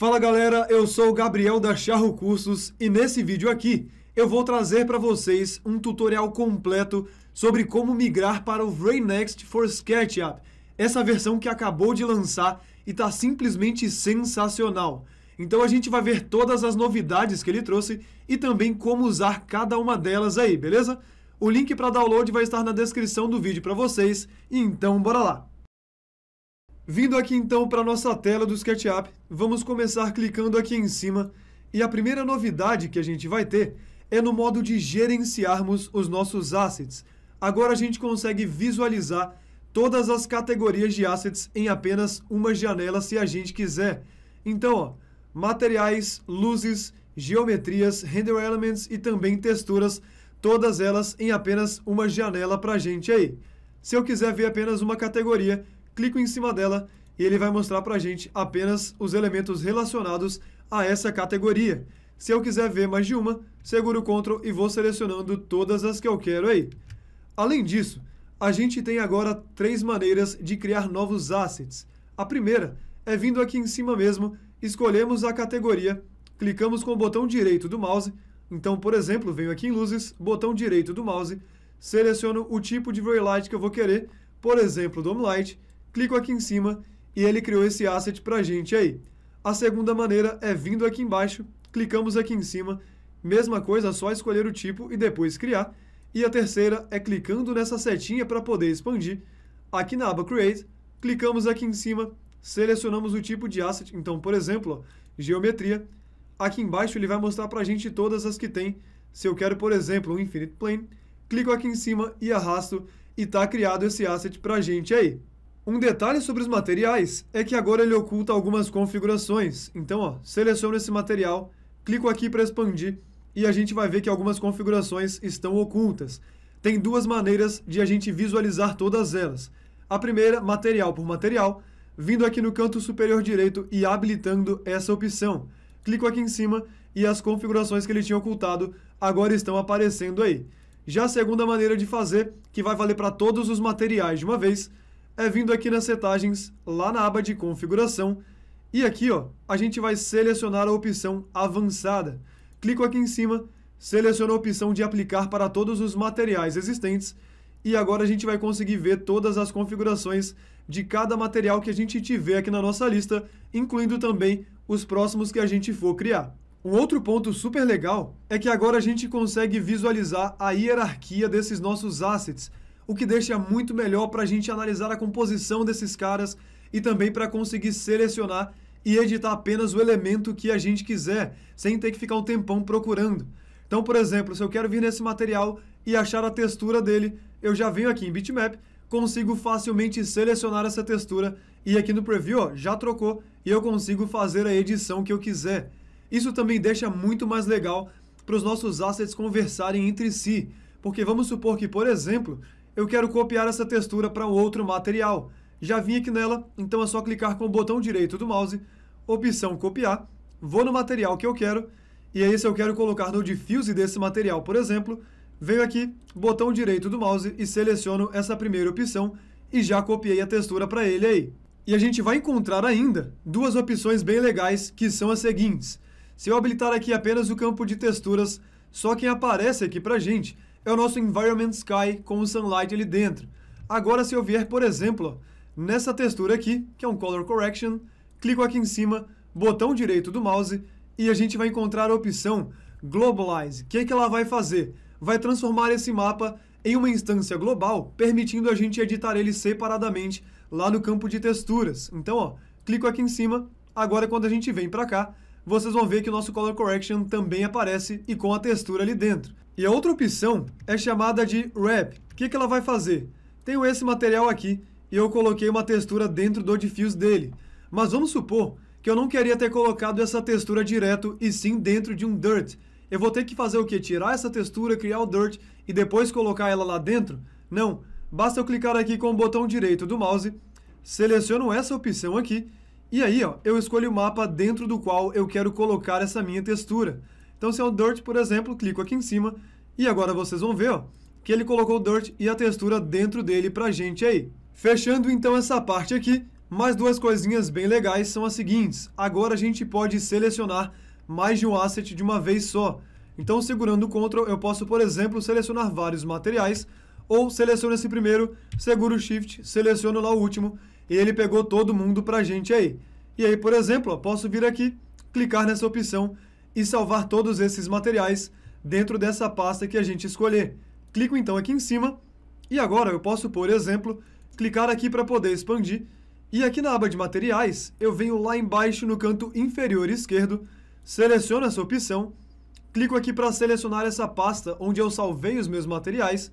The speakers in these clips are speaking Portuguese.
Fala galera, eu sou o Gabriel da Charro Cursos e nesse vídeo aqui eu vou trazer para vocês um tutorial completo sobre como migrar para o Raynext for SketchUp, essa versão que acabou de lançar e tá simplesmente sensacional. Então a gente vai ver todas as novidades que ele trouxe e também como usar cada uma delas aí, beleza? O link para download vai estar na descrição do vídeo para vocês, então bora lá! Vindo aqui então para a nossa tela do SketchUp, vamos começar clicando aqui em cima e a primeira novidade que a gente vai ter é no modo de gerenciarmos os nossos assets. Agora a gente consegue visualizar todas as categorias de assets em apenas uma janela se a gente quiser. Então, ó, materiais, luzes, geometrias, render elements e também texturas, todas elas em apenas uma janela para a gente aí. Se eu quiser ver apenas uma categoria, clico em cima dela e ele vai mostrar para a gente apenas os elementos relacionados a essa categoria. Se eu quiser ver mais de uma, seguro o Ctrl e vou selecionando todas as que eu quero aí. Além disso, a gente tem agora três maneiras de criar novos assets. A primeira é vindo aqui em cima mesmo, escolhemos a categoria, clicamos com o botão direito do mouse, então, por exemplo, venho aqui em luzes, botão direito do mouse, seleciono o tipo de ray light que eu vou querer, por exemplo, dome light, clico aqui em cima e ele criou esse asset para a gente aí. A segunda maneira é vindo aqui embaixo, clicamos aqui em cima, mesma coisa, só escolher o tipo e depois criar. E a terceira é clicando nessa setinha para poder expandir. Aqui na aba Create, clicamos aqui em cima, selecionamos o tipo de asset, então, por exemplo, ó, geometria. Aqui embaixo ele vai mostrar para a gente todas as que tem. Se eu quero, por exemplo, um Infinite Plane, clico aqui em cima e arrasto e está criado esse asset para a gente aí. Um detalhe sobre os materiais é que agora ele oculta algumas configurações. Então, ó, seleciono esse material, clico aqui para expandir e a gente vai ver que algumas configurações estão ocultas. Tem duas maneiras de a gente visualizar todas elas. A primeira, material por material, vindo aqui no canto superior direito e habilitando essa opção. Clico aqui em cima e as configurações que ele tinha ocultado agora estão aparecendo aí. Já a segunda maneira de fazer, que vai valer para todos os materiais de uma vez, é vindo aqui nas setagens, lá na aba de configuração, e aqui ó, a gente vai selecionar a opção avançada. Clico aqui em cima, seleciono a opção de aplicar para todos os materiais existentes, e agora a gente vai conseguir ver todas as configurações de cada material que a gente tiver aqui na nossa lista, incluindo também os próximos que a gente for criar. Um outro ponto super legal é que agora a gente consegue visualizar a hierarquia desses nossos assets, o que deixa muito melhor para a gente analisar a composição desses caras e também para conseguir selecionar e editar apenas o elemento que a gente quiser, sem ter que ficar um tempão procurando. Então, por exemplo, se eu quero vir nesse material e achar a textura dele, eu já venho aqui em Bitmap, consigo facilmente selecionar essa textura e aqui no preview ó, já trocou e eu consigo fazer a edição que eu quiser. Isso também deixa muito mais legal para os nossos assets conversarem entre si, porque vamos supor que, por exemplo, eu quero copiar essa textura para um outro material. Já vim aqui nela, então é só clicar com o botão direito do mouse, opção copiar, vou no material que eu quero, e aí é se eu quero colocar no diffuse desse material, por exemplo, venho aqui, botão direito do mouse e seleciono essa primeira opção e já copiei a textura para ele aí. E a gente vai encontrar ainda duas opções bem legais que são as seguintes. Se eu habilitar aqui apenas o campo de texturas, só quem aparece aqui para gente é o nosso Environment Sky com o Sunlight ali dentro. Agora, se eu vier, por exemplo, nessa textura aqui, que é um Color Correction, clico aqui em cima, botão direito do mouse, e a gente vai encontrar a opção Globalize. O que, é que ela vai fazer? Vai transformar esse mapa em uma instância global, permitindo a gente editar ele separadamente lá no campo de texturas. Então, ó, clico aqui em cima, agora quando a gente vem para cá, vocês vão ver que o nosso Color Correction também aparece e com a textura ali dentro. E a outra opção é chamada de Wrap. O que, que ela vai fazer? Tenho esse material aqui e eu coloquei uma textura dentro do diffuse dele. Mas vamos supor que eu não queria ter colocado essa textura direto e sim dentro de um dirt. Eu vou ter que fazer o que? Tirar essa textura, criar o dirt e depois colocar ela lá dentro? Não, basta eu clicar aqui com o botão direito do mouse, seleciono essa opção aqui e aí ó, eu escolho o mapa dentro do qual eu quero colocar essa minha textura. Então, se é o Dirt, por exemplo, clico aqui em cima e agora vocês vão ver ó, que ele colocou o Dirt e a textura dentro dele a gente aí. Fechando então essa parte aqui, mais duas coisinhas bem legais são as seguintes. Agora a gente pode selecionar mais de um asset de uma vez só. Então, segurando o Ctrl, eu posso, por exemplo, selecionar vários materiais, ou seleciono esse primeiro, seguro o Shift, seleciono lá o último, e ele pegou todo mundo a gente aí. E aí, por exemplo, ó, posso vir aqui, clicar nessa opção e salvar todos esses materiais dentro dessa pasta que a gente escolher. Clico então aqui em cima e agora eu posso, por exemplo, clicar aqui para poder expandir e aqui na aba de materiais eu venho lá embaixo no canto inferior esquerdo, seleciono essa opção, clico aqui para selecionar essa pasta onde eu salvei os meus materiais,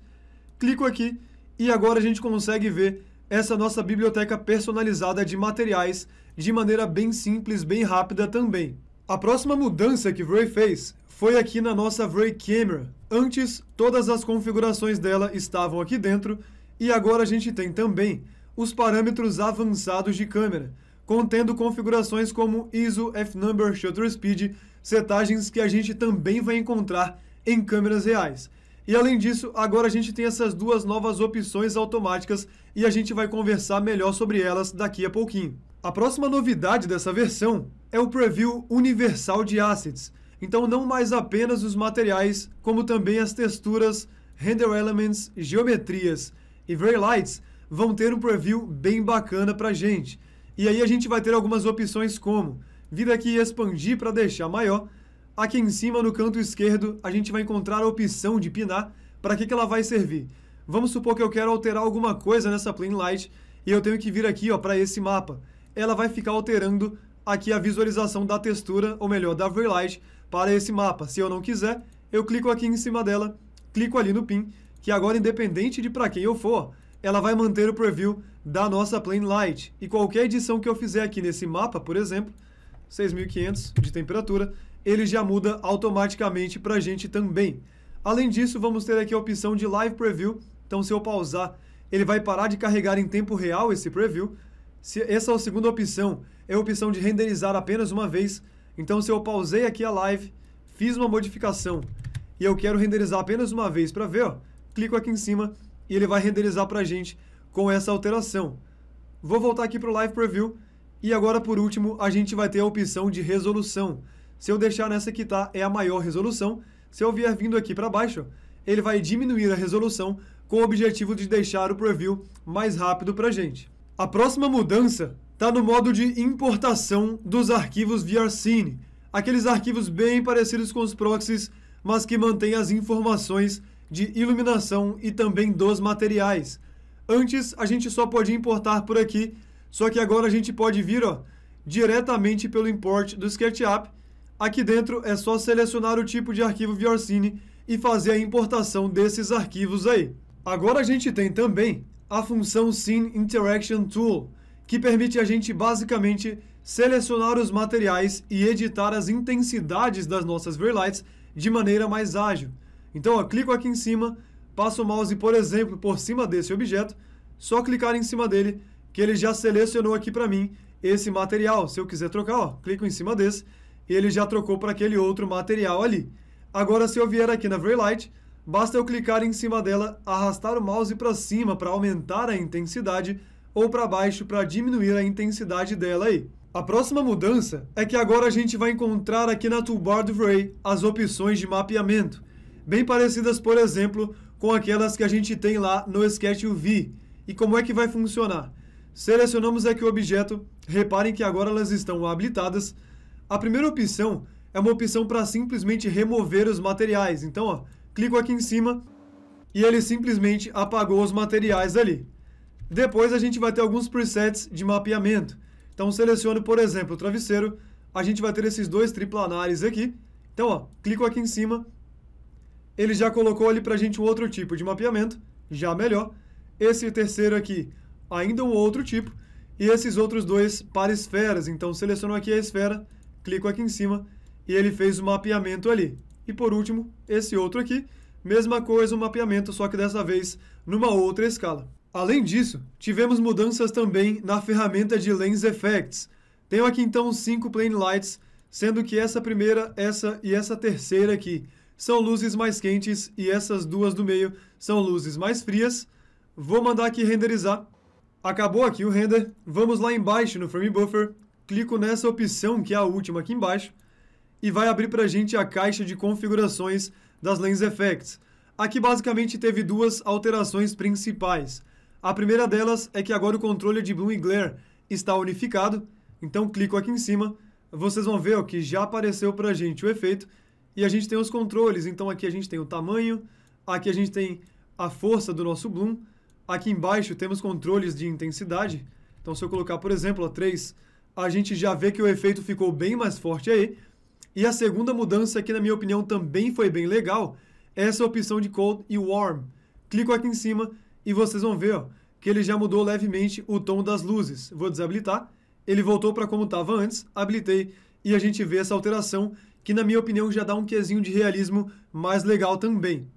clico aqui e agora a gente consegue ver essa nossa biblioteca personalizada de materiais de maneira bem simples, bem rápida também. A próxima mudança que Vray fez foi aqui na nossa Vray Camera. Antes, todas as configurações dela estavam aqui dentro e agora a gente tem também os parâmetros avançados de câmera, contendo configurações como ISO, F-Number, Shutter Speed, setagens que a gente também vai encontrar em câmeras reais. E além disso, agora a gente tem essas duas novas opções automáticas e a gente vai conversar melhor sobre elas daqui a pouquinho. A próxima novidade dessa versão é o preview universal de assets, então não mais apenas os materiais, como também as texturas, render elements, geometrias e very lights vão ter um preview bem bacana pra gente. E aí a gente vai ter algumas opções como vir aqui e expandir para deixar maior. Aqui em cima no canto esquerdo a gente vai encontrar a opção de pinar. Para que, que ela vai servir? Vamos supor que eu quero alterar alguma coisa nessa Plane Light e eu tenho que vir aqui para esse mapa ela vai ficar alterando aqui a visualização da textura, ou melhor, da Verlight, para esse mapa. Se eu não quiser, eu clico aqui em cima dela, clico ali no pin, que agora, independente de para quem eu for, ela vai manter o preview da nossa Plane Light. E qualquer edição que eu fizer aqui nesse mapa, por exemplo, 6500 de temperatura, ele já muda automaticamente para a gente também. Além disso, vamos ter aqui a opção de Live Preview, então se eu pausar, ele vai parar de carregar em tempo real esse preview, se essa é a segunda opção, é a opção de renderizar apenas uma vez. Então, se eu pausei aqui a live, fiz uma modificação e eu quero renderizar apenas uma vez para ver, ó, clico aqui em cima e ele vai renderizar para a gente com essa alteração. Vou voltar aqui para o Live Preview e agora, por último, a gente vai ter a opção de resolução. Se eu deixar nessa que tá, é a maior resolução. Se eu vier vindo aqui para baixo, ele vai diminuir a resolução com o objetivo de deixar o preview mais rápido para a gente. A próxima mudança está no modo de importação dos arquivos VRCine, aqueles arquivos bem parecidos com os proxies, mas que mantêm as informações de iluminação e também dos materiais. Antes a gente só podia importar por aqui, só que agora a gente pode vir ó, diretamente pelo import do SketchUp. Aqui dentro é só selecionar o tipo de arquivo VRCine e fazer a importação desses arquivos aí. Agora a gente tem também a função Scene Interaction Tool, que permite a gente basicamente selecionar os materiais e editar as intensidades das nossas verlights de maneira mais ágil. Então, clico aqui em cima, passo o mouse, por exemplo, por cima desse objeto, só clicar em cima dele, que ele já selecionou aqui para mim esse material. Se eu quiser trocar, ó, clico em cima desse, e ele já trocou para aquele outro material ali. Agora, se eu vier aqui na Verlight, basta eu clicar em cima dela, arrastar o mouse para cima para aumentar a intensidade ou para baixo para diminuir a intensidade dela aí. A próxima mudança é que agora a gente vai encontrar aqui na toolbar do Ray as opções de mapeamento, bem parecidas, por exemplo, com aquelas que a gente tem lá no Sketch UV. E como é que vai funcionar? Selecionamos aqui o objeto, reparem que agora elas estão habilitadas. A primeira opção é uma opção para simplesmente remover os materiais. Então, ó, clico aqui em cima e ele simplesmente apagou os materiais ali. Depois a gente vai ter alguns presets de mapeamento. Então seleciono, por exemplo, o travesseiro, a gente vai ter esses dois triplanares aqui. Então, ó, clico aqui em cima, ele já colocou ali para a gente um outro tipo de mapeamento, já melhor. Esse terceiro aqui, ainda um outro tipo. E esses outros dois para esferas. Então, seleciono aqui a esfera, clico aqui em cima e ele fez o mapeamento ali. E por último, esse outro aqui, mesma coisa, um mapeamento, só que dessa vez numa outra escala. Além disso, tivemos mudanças também na ferramenta de Lens Effects. Tenho aqui então cinco Plane Lights, sendo que essa primeira, essa e essa terceira aqui são luzes mais quentes e essas duas do meio são luzes mais frias. Vou mandar aqui renderizar. Acabou aqui o render, vamos lá embaixo no Frame Buffer, clico nessa opção que é a última aqui embaixo, e vai abrir para a gente a caixa de configurações das Lens Effects. Aqui basicamente teve duas alterações principais. A primeira delas é que agora o controle de Bloom e Glare está unificado, então clico aqui em cima, vocês vão ver ó, que já apareceu para a gente o efeito e a gente tem os controles, então aqui a gente tem o tamanho, aqui a gente tem a força do nosso Bloom, aqui embaixo temos controles de intensidade, então se eu colocar por exemplo a 3, a gente já vê que o efeito ficou bem mais forte aí, e a segunda mudança, que na minha opinião também foi bem legal, é essa opção de Cold e Warm. Clico aqui em cima e vocês vão ver ó, que ele já mudou levemente o tom das luzes. Vou desabilitar, ele voltou para como estava antes, habilitei e a gente vê essa alteração que na minha opinião já dá um quezinho de realismo mais legal também.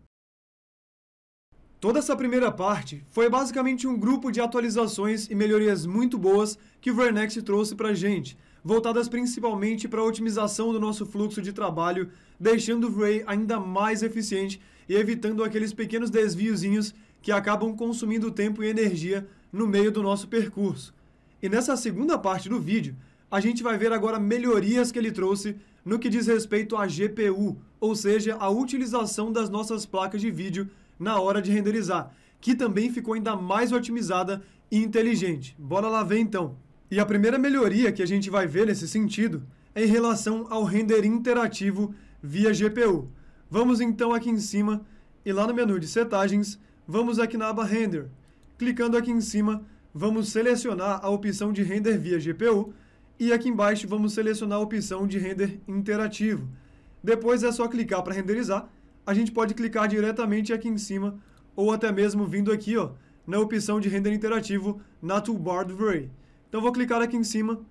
Toda essa primeira parte foi basicamente um grupo de atualizações e melhorias muito boas que o VerneX trouxe para a gente voltadas principalmente para a otimização do nosso fluxo de trabalho, deixando o Ray ainda mais eficiente e evitando aqueles pequenos desviozinhos que acabam consumindo tempo e energia no meio do nosso percurso. E nessa segunda parte do vídeo, a gente vai ver agora melhorias que ele trouxe no que diz respeito à GPU, ou seja, a utilização das nossas placas de vídeo na hora de renderizar, que também ficou ainda mais otimizada e inteligente. Bora lá ver então! E a primeira melhoria que a gente vai ver nesse sentido é em relação ao render interativo via GPU. Vamos então aqui em cima e lá no menu de setagens, vamos aqui na aba Render. Clicando aqui em cima, vamos selecionar a opção de render via GPU e aqui embaixo vamos selecionar a opção de render interativo. Depois é só clicar para renderizar. A gente pode clicar diretamente aqui em cima ou até mesmo vindo aqui ó, na opção de render interativo na toolbar do Ray. Então eu vou clicar aqui em cima.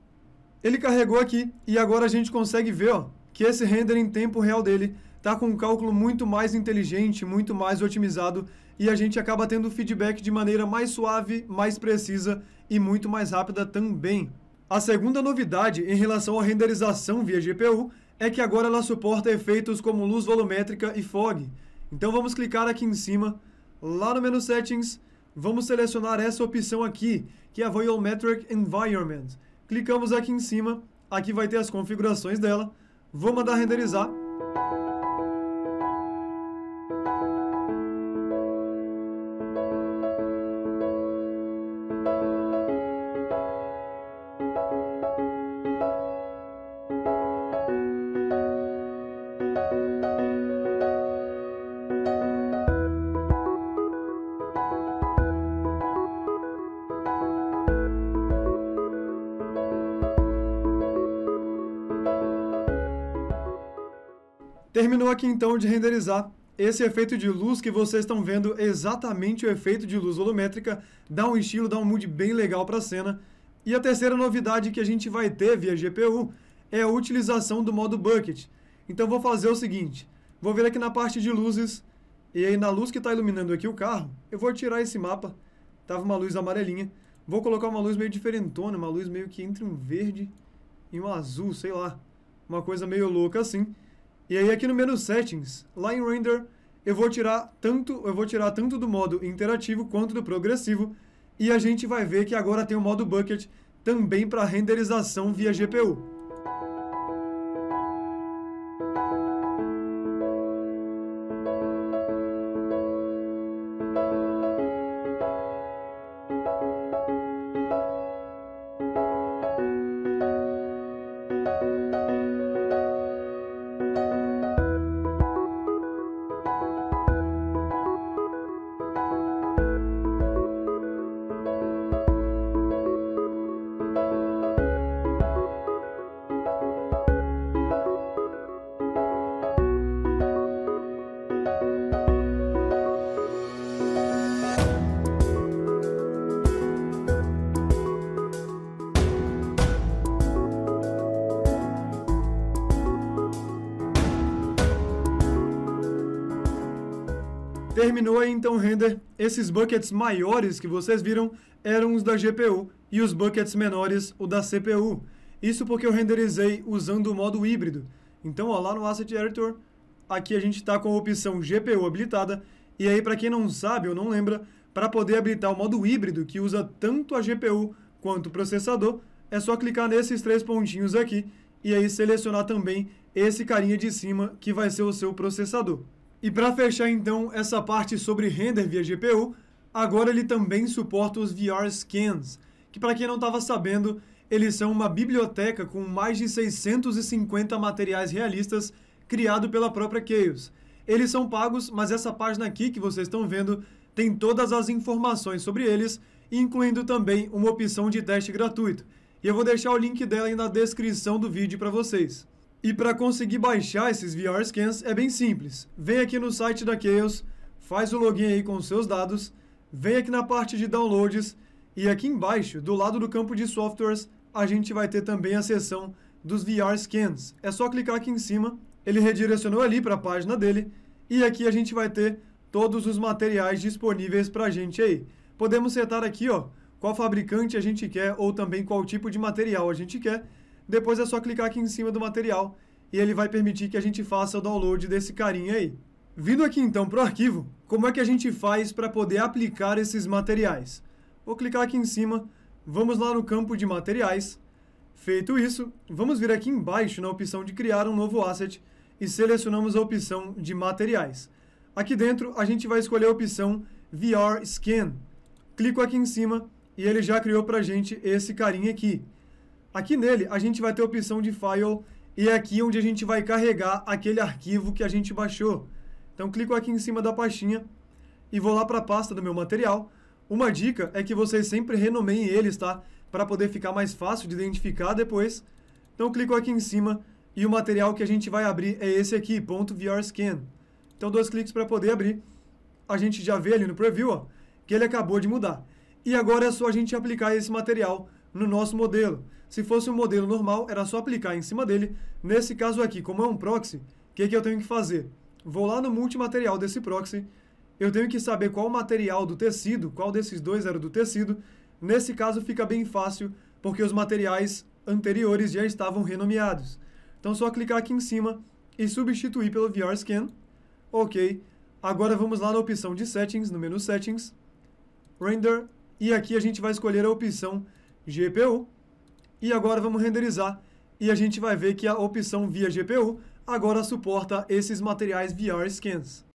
Ele carregou aqui e agora a gente consegue ver ó, que esse render em tempo real dele está com um cálculo muito mais inteligente, muito mais otimizado e a gente acaba tendo feedback de maneira mais suave, mais precisa e muito mais rápida também. A segunda novidade em relação à renderização via GPU é que agora ela suporta efeitos como luz volumétrica e fog. Então vamos clicar aqui em cima, lá no menu Settings, vamos selecionar essa opção aqui, que é a Volumetric Environment. Clicamos aqui em cima, aqui vai ter as configurações dela. Vou mandar renderizar. Terminou aqui então de renderizar. Esse efeito de luz que vocês estão vendo exatamente o efeito de luz volumétrica, dá um estilo, dá um mood bem legal para a cena. E a terceira novidade que a gente vai ter via GPU é a utilização do modo Bucket. Então vou fazer o seguinte, vou vir aqui na parte de luzes, e aí na luz que está iluminando aqui o carro, eu vou tirar esse mapa, tava uma luz amarelinha, vou colocar uma luz meio diferentona, uma luz meio que entre um verde e um azul, sei lá, uma coisa meio louca assim. E aí aqui no menu Settings, lá em Render, eu vou tirar tanto, eu vou tirar tanto do modo interativo quanto do progressivo, e a gente vai ver que agora tem o modo Bucket também para renderização via GPU. terminou aí então o render, esses buckets maiores que vocês viram eram os da GPU e os buckets menores o da CPU. Isso porque eu renderizei usando o modo híbrido. Então ó, lá no Asset Editor, aqui a gente está com a opção GPU habilitada e aí para quem não sabe ou não lembra, para poder habilitar o modo híbrido que usa tanto a GPU quanto o processador, é só clicar nesses três pontinhos aqui e aí selecionar também esse carinha de cima que vai ser o seu processador. E para fechar então essa parte sobre render via GPU, agora ele também suporta os VR Scans, que para quem não estava sabendo, eles são uma biblioteca com mais de 650 materiais realistas criado pela própria Chaos. Eles são pagos, mas essa página aqui que vocês estão vendo tem todas as informações sobre eles, incluindo também uma opção de teste gratuito. E eu vou deixar o link dela aí na descrição do vídeo para vocês. E para conseguir baixar esses VR scans é bem simples. Vem aqui no site da Chaos, faz o login aí com seus dados, vem aqui na parte de downloads e aqui embaixo, do lado do campo de softwares, a gente vai ter também a seção dos VR scans. É só clicar aqui em cima, ele redirecionou ali para a página dele e aqui a gente vai ter todos os materiais disponíveis para a gente aí. Podemos setar aqui ó, qual fabricante a gente quer ou também qual tipo de material a gente quer depois é só clicar aqui em cima do material e ele vai permitir que a gente faça o download desse carinha aí. Vindo aqui então para o arquivo, como é que a gente faz para poder aplicar esses materiais? Vou clicar aqui em cima, vamos lá no campo de materiais. Feito isso, vamos vir aqui embaixo na opção de criar um novo asset e selecionamos a opção de materiais. Aqui dentro a gente vai escolher a opção VR Scan. Clico aqui em cima e ele já criou para a gente esse carinha aqui. Aqui nele, a gente vai ter a opção de File e é aqui onde a gente vai carregar aquele arquivo que a gente baixou. Então, clico aqui em cima da pastinha e vou lá para a pasta do meu material. Uma dica é que vocês sempre renomeiem eles, tá? Para poder ficar mais fácil de identificar depois. Então, clico aqui em cima e o material que a gente vai abrir é esse aqui, .vrscan. Então, dois cliques para poder abrir. A gente já vê ali no preview, ó, que ele acabou de mudar. E agora é só a gente aplicar esse material no nosso modelo. Se fosse um modelo normal, era só aplicar em cima dele. Nesse caso aqui, como é um proxy, o que, que eu tenho que fazer? Vou lá no multimaterial desse proxy, eu tenho que saber qual material do tecido, qual desses dois era do tecido. Nesse caso fica bem fácil, porque os materiais anteriores já estavam renomeados. Então, só clicar aqui em cima e substituir pelo VRScan. Ok. Agora vamos lá na opção de Settings, no menu Settings, Render, e aqui a gente vai escolher a opção GPU. E agora vamos renderizar e a gente vai ver que a opção via GPU agora suporta esses materiais VR Scans.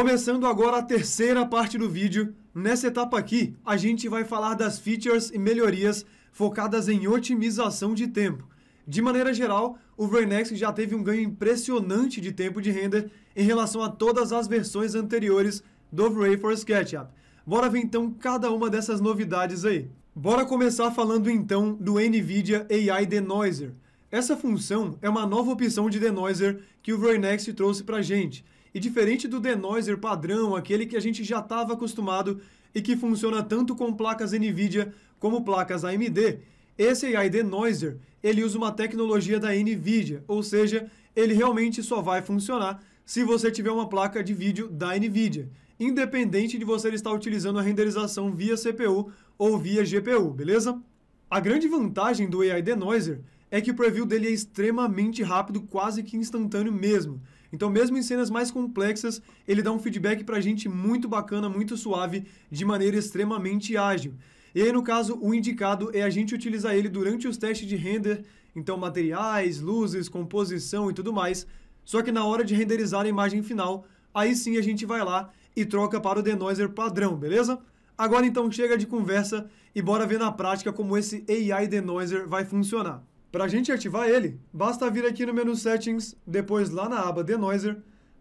Começando agora a terceira parte do vídeo, nessa etapa aqui a gente vai falar das features e melhorias focadas em otimização de tempo. De maneira geral, o Vernex já teve um ganho impressionante de tempo de render em relação a todas as versões anteriores do Ray for SketchUp. Bora ver então cada uma dessas novidades aí. Bora começar falando então do NVIDIA AI Denoiser. Essa função é uma nova opção de denoiser que o Vernex trouxe pra gente e diferente do denoiser padrão, aquele que a gente já estava acostumado e que funciona tanto com placas NVIDIA como placas AMD, esse AI denoiser, ele usa uma tecnologia da NVIDIA, ou seja, ele realmente só vai funcionar se você tiver uma placa de vídeo da NVIDIA, independente de você estar utilizando a renderização via CPU ou via GPU, beleza? A grande vantagem do AI denoiser é que o preview dele é extremamente rápido, quase que instantâneo mesmo. Então, mesmo em cenas mais complexas, ele dá um feedback pra gente muito bacana, muito suave, de maneira extremamente ágil. E aí, no caso, o indicado é a gente utilizar ele durante os testes de render, então materiais, luzes, composição e tudo mais. Só que na hora de renderizar a imagem final, aí sim a gente vai lá e troca para o denoiser padrão, beleza? Agora então chega de conversa e bora ver na prática como esse AI denoiser vai funcionar. Para a gente ativar ele, basta vir aqui no menu Settings, depois lá na aba Denoiser,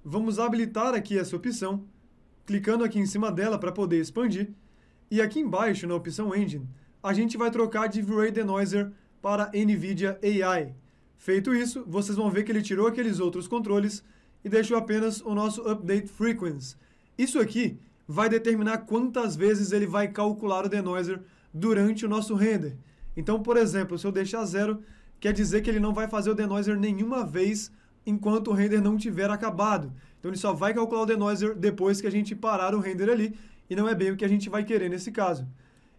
vamos habilitar aqui essa opção, clicando aqui em cima dela para poder expandir, e aqui embaixo na opção Engine, a gente vai trocar de V-Ray Denoiser para NVIDIA AI. Feito isso, vocês vão ver que ele tirou aqueles outros controles e deixou apenas o nosso Update Frequency. Isso aqui vai determinar quantas vezes ele vai calcular o denoiser durante o nosso render. Então, por exemplo, se eu deixar zero, quer dizer que ele não vai fazer o denoiser nenhuma vez enquanto o render não tiver acabado. Então ele só vai calcular o denoiser depois que a gente parar o render ali, e não é bem o que a gente vai querer nesse caso.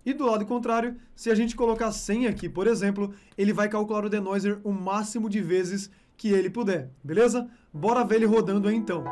E do lado contrário, se a gente colocar 100 aqui, por exemplo, ele vai calcular o denoiser o máximo de vezes que ele puder, beleza? Bora ver ele rodando aí então.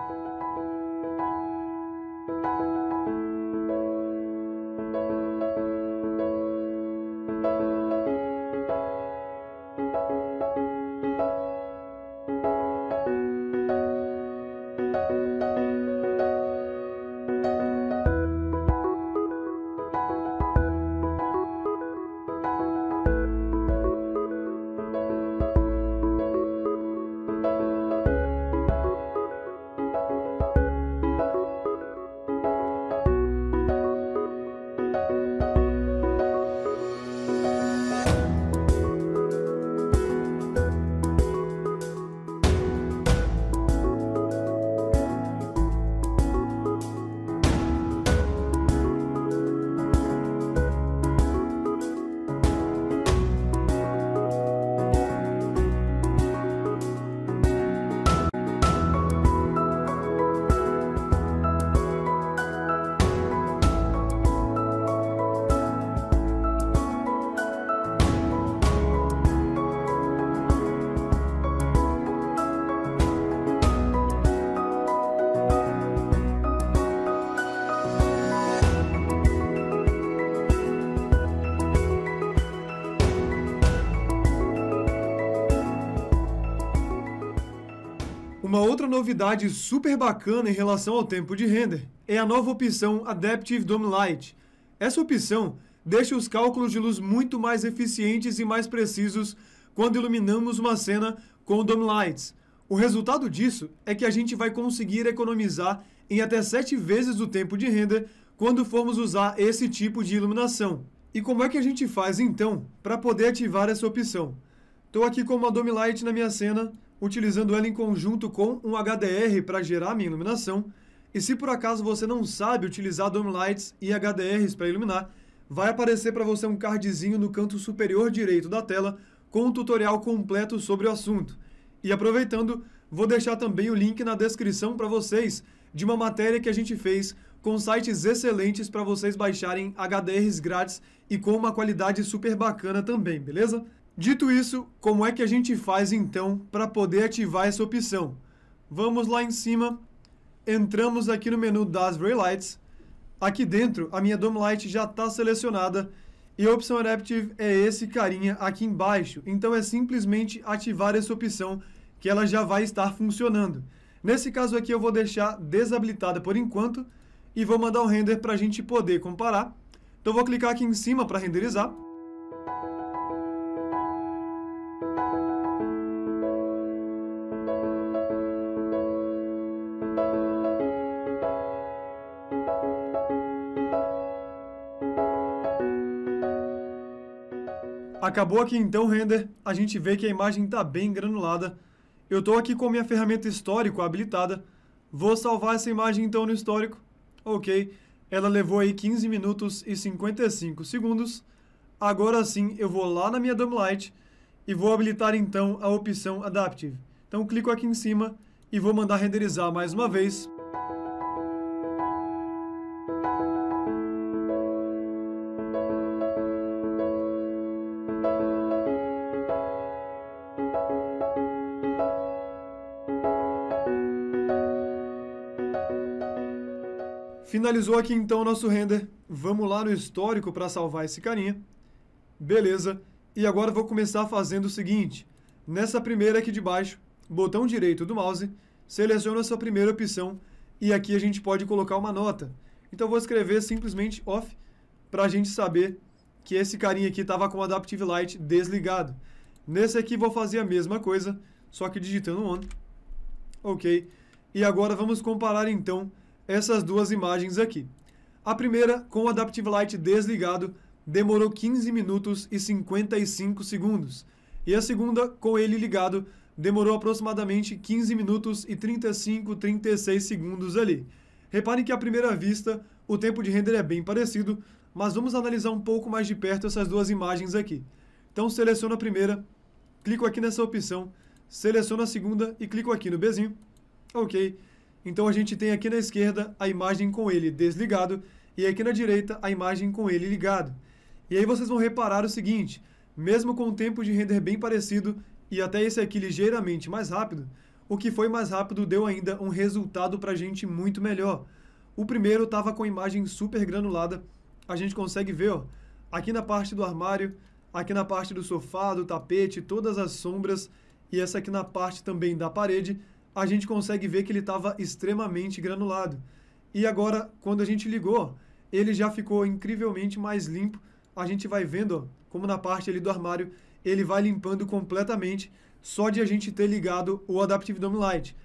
novidade super bacana em relação ao tempo de render é a nova opção Adaptive Dome Light. Essa opção deixa os cálculos de luz muito mais eficientes e mais precisos quando iluminamos uma cena com Dome Lights. O resultado disso é que a gente vai conseguir economizar em até 7 vezes o tempo de render quando formos usar esse tipo de iluminação. E como é que a gente faz então para poder ativar essa opção? Estou aqui com uma Dome Light na minha cena, utilizando ela em conjunto com um HDR para gerar a minha iluminação. E se por acaso você não sabe utilizar Dome Lights e HDRs para iluminar, vai aparecer para você um cardzinho no canto superior direito da tela com um tutorial completo sobre o assunto. E aproveitando, vou deixar também o link na descrição para vocês de uma matéria que a gente fez com sites excelentes para vocês baixarem HDRs grátis e com uma qualidade super bacana também, beleza? Dito isso, como é que a gente faz então para poder ativar essa opção? Vamos lá em cima, entramos aqui no menu das Raylights. Aqui dentro, a minha Dome Light já está selecionada e a opção Adaptive é esse carinha aqui embaixo. Então é simplesmente ativar essa opção que ela já vai estar funcionando. Nesse caso aqui eu vou deixar desabilitada por enquanto e vou mandar um render para a gente poder comparar. Então vou clicar aqui em cima para renderizar. Acabou aqui então o render, a gente vê que a imagem está bem granulada. Eu estou aqui com a minha ferramenta histórico habilitada, vou salvar essa imagem então no histórico. Ok, ela levou aí 15 minutos e 55 segundos. Agora sim, eu vou lá na minha Dumb Light e vou habilitar então a opção Adaptive. Então clico aqui em cima e vou mandar renderizar mais uma vez. Finalizou aqui então o nosso render. Vamos lá no histórico para salvar esse carinha. Beleza. E agora vou começar fazendo o seguinte. Nessa primeira aqui de baixo, botão direito do mouse, seleciona essa primeira opção e aqui a gente pode colocar uma nota. Então vou escrever simplesmente off para a gente saber que esse carinha aqui estava com o Adaptive Light desligado. Nesse aqui vou fazer a mesma coisa, só que digitando on. Ok. E agora vamos comparar então essas duas imagens aqui. A primeira, com o Adaptive Light desligado, demorou 15 minutos e 55 segundos. E a segunda, com ele ligado, demorou aproximadamente 15 minutos e 35, 36 segundos ali. Reparem que à primeira vista o tempo de render é bem parecido, mas vamos analisar um pouco mais de perto essas duas imagens aqui. Então seleciono a primeira, clico aqui nessa opção, seleciono a segunda e clico aqui no Bzinho. Ok, então a gente tem aqui na esquerda a imagem com ele desligado e aqui na direita a imagem com ele ligado. E aí vocês vão reparar o seguinte, mesmo com um tempo de render bem parecido e até esse aqui ligeiramente mais rápido, o que foi mais rápido deu ainda um resultado para a gente muito melhor. O primeiro estava com a imagem super granulada, a gente consegue ver ó, aqui na parte do armário, aqui na parte do sofá, do tapete, todas as sombras e essa aqui na parte também da parede, a gente consegue ver que ele estava extremamente granulado. E agora, quando a gente ligou, ele já ficou incrivelmente mais limpo. A gente vai vendo ó, como na parte ali do armário ele vai limpando completamente só de a gente ter ligado o Adaptive Dome Light.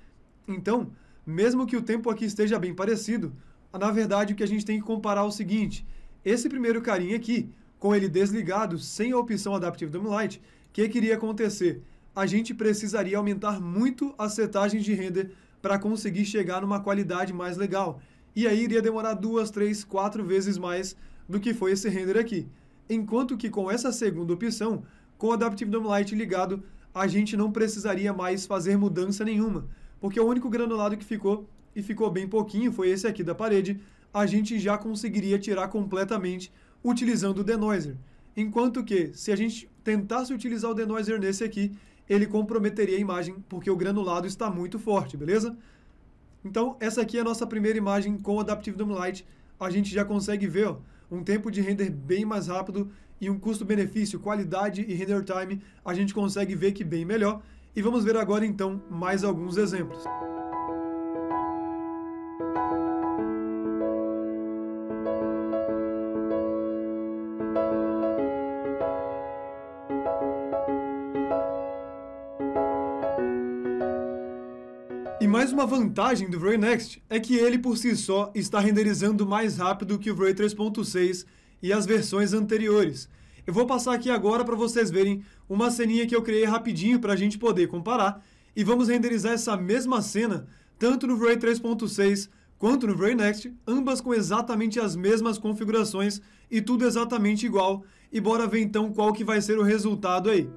Então, mesmo que o tempo aqui esteja bem parecido, na verdade o que a gente tem que comparar é o seguinte, esse primeiro carinha aqui, com ele desligado, sem a opção Adaptive Dome Light, o que, que iria acontecer? a gente precisaria aumentar muito a setagem de render para conseguir chegar numa qualidade mais legal. E aí iria demorar duas, três, quatro vezes mais do que foi esse render aqui. Enquanto que com essa segunda opção, com o Adaptive Dome Light ligado, a gente não precisaria mais fazer mudança nenhuma, porque o único granulado que ficou, e ficou bem pouquinho, foi esse aqui da parede, a gente já conseguiria tirar completamente utilizando o denoiser. Enquanto que, se a gente tentasse utilizar o denoiser nesse aqui, ele comprometeria a imagem, porque o granulado está muito forte, beleza? Então, essa aqui é a nossa primeira imagem com o Adaptive Dome Light. A gente já consegue ver ó, um tempo de render bem mais rápido e um custo-benefício, qualidade e render time, a gente consegue ver que bem melhor. E vamos ver agora, então, mais alguns exemplos. mais uma vantagem do Vray Next é que ele por si só está renderizando mais rápido que o Vray 3.6 e as versões anteriores. Eu vou passar aqui agora para vocês verem uma ceninha que eu criei rapidinho para a gente poder comparar e vamos renderizar essa mesma cena tanto no Vray 3.6 quanto no Vray Next, ambas com exatamente as mesmas configurações e tudo exatamente igual. E bora ver então qual que vai ser o resultado aí.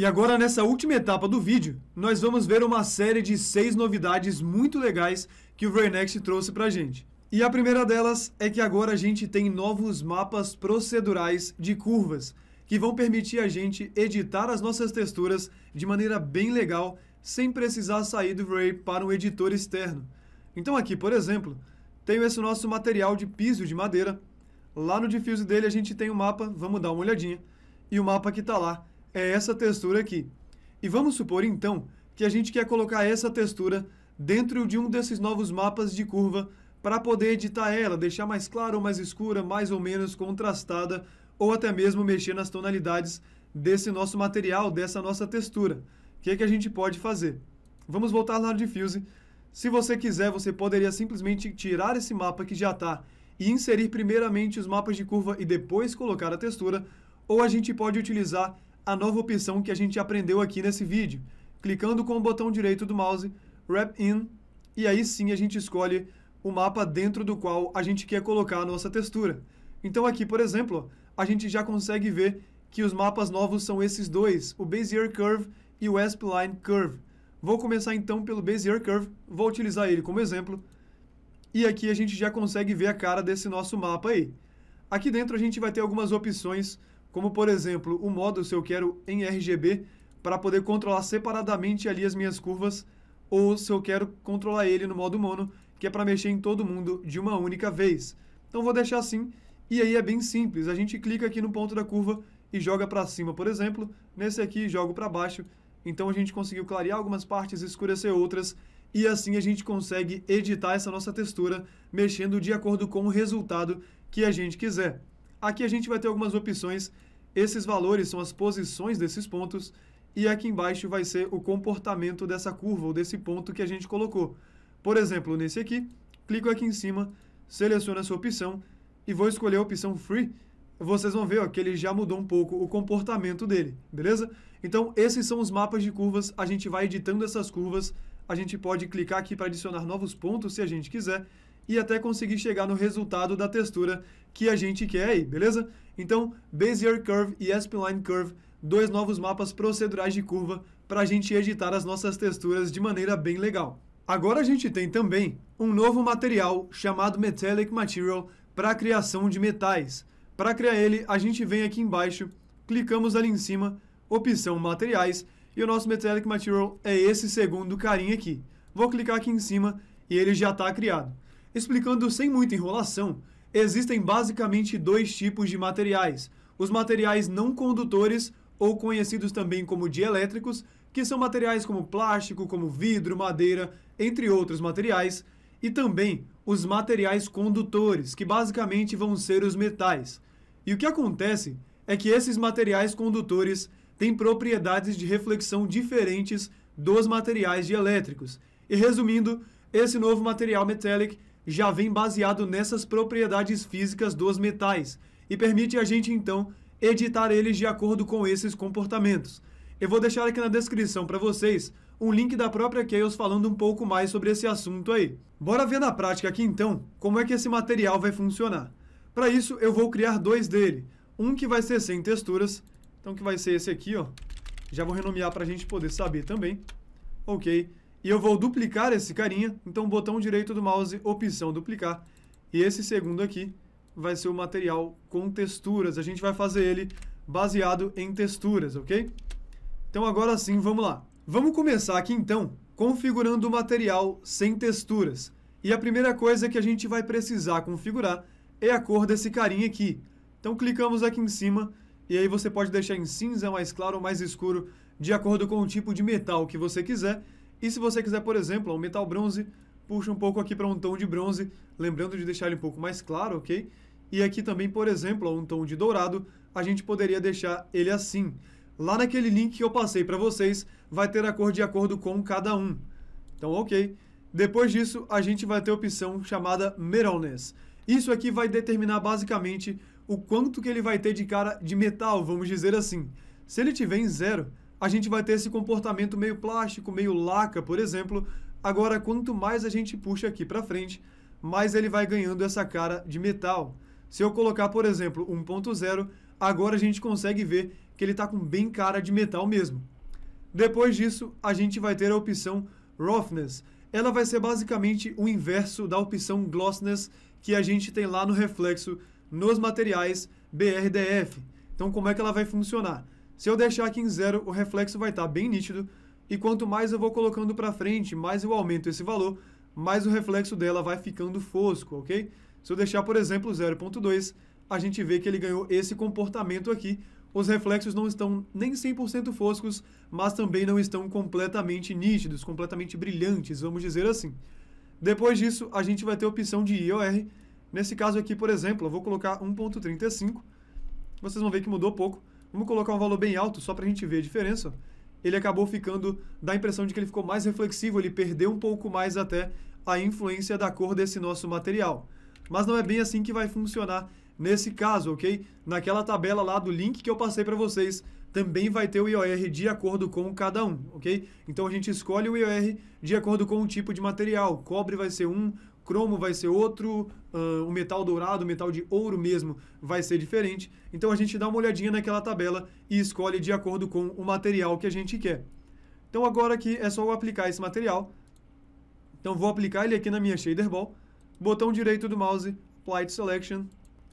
E agora, nessa última etapa do vídeo, nós vamos ver uma série de seis novidades muito legais que o Vernext trouxe pra gente. E a primeira delas é que agora a gente tem novos mapas procedurais de curvas, que vão permitir a gente editar as nossas texturas de maneira bem legal, sem precisar sair do Ray para um editor externo. Então aqui, por exemplo, tenho esse nosso material de piso de madeira. Lá no diffuse dele a gente tem o um mapa, vamos dar uma olhadinha. E o mapa que está lá é essa textura aqui. E vamos supor, então, que a gente quer colocar essa textura dentro de um desses novos mapas de curva para poder editar ela, deixar mais clara ou mais escura, mais ou menos contrastada, ou até mesmo mexer nas tonalidades desse nosso material, dessa nossa textura. O que, é que a gente pode fazer? Vamos voltar lá no Diffuse. Se você quiser, você poderia simplesmente tirar esse mapa que já está e inserir primeiramente os mapas de curva e depois colocar a textura, ou a gente pode utilizar a nova opção que a gente aprendeu aqui nesse vídeo, clicando com o botão direito do mouse, Wrap In, e aí sim a gente escolhe o mapa dentro do qual a gente quer colocar a nossa textura. Então aqui, por exemplo, a gente já consegue ver que os mapas novos são esses dois, o Bezier Curve e o Spline Curve. Vou começar então pelo Bezier Curve, vou utilizar ele como exemplo. E aqui a gente já consegue ver a cara desse nosso mapa aí. Aqui dentro a gente vai ter algumas opções como por exemplo o modo se eu quero em RGB para poder controlar separadamente ali as minhas curvas, ou se eu quero controlar ele no modo mono, que é para mexer em todo mundo de uma única vez. Então vou deixar assim, e aí é bem simples, a gente clica aqui no ponto da curva e joga para cima, por exemplo, nesse aqui jogo para baixo, então a gente conseguiu clarear algumas partes, escurecer outras, e assim a gente consegue editar essa nossa textura, mexendo de acordo com o resultado que a gente quiser. Aqui a gente vai ter algumas opções. Esses valores são as posições desses pontos e aqui embaixo vai ser o comportamento dessa curva ou desse ponto que a gente colocou. Por exemplo, nesse aqui, clico aqui em cima, seleciono essa opção e vou escolher a opção Free. Vocês vão ver ó, que ele já mudou um pouco o comportamento dele, beleza? Então, esses são os mapas de curvas. A gente vai editando essas curvas. A gente pode clicar aqui para adicionar novos pontos se a gente quiser e até conseguir chegar no resultado da textura que a gente quer aí, beleza? Então, Bezier Curve e Spline Curve, dois novos mapas procedurais de curva para a gente editar as nossas texturas de maneira bem legal. Agora a gente tem também um novo material chamado Metallic Material para criação de metais. Para criar ele, a gente vem aqui embaixo, clicamos ali em cima, opção Materiais, e o nosso Metallic Material é esse segundo carinha aqui. Vou clicar aqui em cima e ele já está criado. Explicando sem muita enrolação, Existem basicamente dois tipos de materiais: os materiais não condutores, ou conhecidos também como dielétricos, que são materiais como plástico, como vidro, madeira, entre outros materiais, e também os materiais condutores, que basicamente vão ser os metais. E o que acontece é que esses materiais condutores têm propriedades de reflexão diferentes dos materiais dielétricos. E resumindo, esse novo material metallic já vem baseado nessas propriedades físicas dos metais e permite a gente então editar eles de acordo com esses comportamentos. Eu vou deixar aqui na descrição para vocês um link da própria Chaos falando um pouco mais sobre esse assunto aí. Bora ver na prática aqui então como é que esse material vai funcionar. Para isso eu vou criar dois dele, um que vai ser sem texturas, então que vai ser esse aqui ó, já vou renomear para a gente poder saber também, ok? E eu vou duplicar esse carinha, então botão direito do mouse, opção duplicar. E esse segundo aqui vai ser o material com texturas. A gente vai fazer ele baseado em texturas, ok? Então agora sim, vamos lá. Vamos começar aqui então configurando o material sem texturas. E a primeira coisa que a gente vai precisar configurar é a cor desse carinha aqui. Então clicamos aqui em cima e aí você pode deixar em cinza, mais claro ou mais escuro, de acordo com o tipo de metal que você quiser. E se você quiser, por exemplo, um metal bronze, puxa um pouco aqui para um tom de bronze, lembrando de deixar ele um pouco mais claro, ok? E aqui também, por exemplo, um tom de dourado, a gente poderia deixar ele assim. Lá naquele link que eu passei para vocês, vai ter a cor de acordo com cada um. Então, ok. Depois disso, a gente vai ter a opção chamada Metalness. Isso aqui vai determinar basicamente o quanto que ele vai ter de cara de metal, vamos dizer assim. Se ele tiver em zero, a gente vai ter esse comportamento meio plástico, meio laca, por exemplo. Agora, quanto mais a gente puxa aqui para frente, mais ele vai ganhando essa cara de metal. Se eu colocar, por exemplo, 1.0, agora a gente consegue ver que ele está com bem cara de metal mesmo. Depois disso, a gente vai ter a opção Roughness. Ela vai ser basicamente o inverso da opção Glossness que a gente tem lá no reflexo nos materiais BRDF. Então, como é que ela vai funcionar? Se eu deixar aqui em zero, o reflexo vai estar tá bem nítido, e quanto mais eu vou colocando para frente, mais eu aumento esse valor, mais o reflexo dela vai ficando fosco, ok? Se eu deixar, por exemplo, 0.2, a gente vê que ele ganhou esse comportamento aqui, os reflexos não estão nem 100% foscos, mas também não estão completamente nítidos, completamente brilhantes, vamos dizer assim. Depois disso, a gente vai ter a opção de IOR. Nesse caso aqui, por exemplo, eu vou colocar 1.35. Vocês vão ver que mudou pouco. Vamos colocar um valor bem alto só para a gente ver a diferença. Ele acabou ficando, dá a impressão de que ele ficou mais reflexivo, ele perdeu um pouco mais até a influência da cor desse nosso material. Mas não é bem assim que vai funcionar nesse caso, ok? Naquela tabela lá do link que eu passei para vocês, também vai ter o IOR de acordo com cada um, ok? Então a gente escolhe o IOR de acordo com o tipo de material. Cobre vai ser um cromo vai ser outro, uh, o metal dourado, o metal de ouro mesmo vai ser diferente. Então a gente dá uma olhadinha naquela tabela e escolhe de acordo com o material que a gente quer. Então agora aqui é só eu aplicar esse material. Então vou aplicar ele aqui na minha shader ball. Botão direito do mouse, apply selection.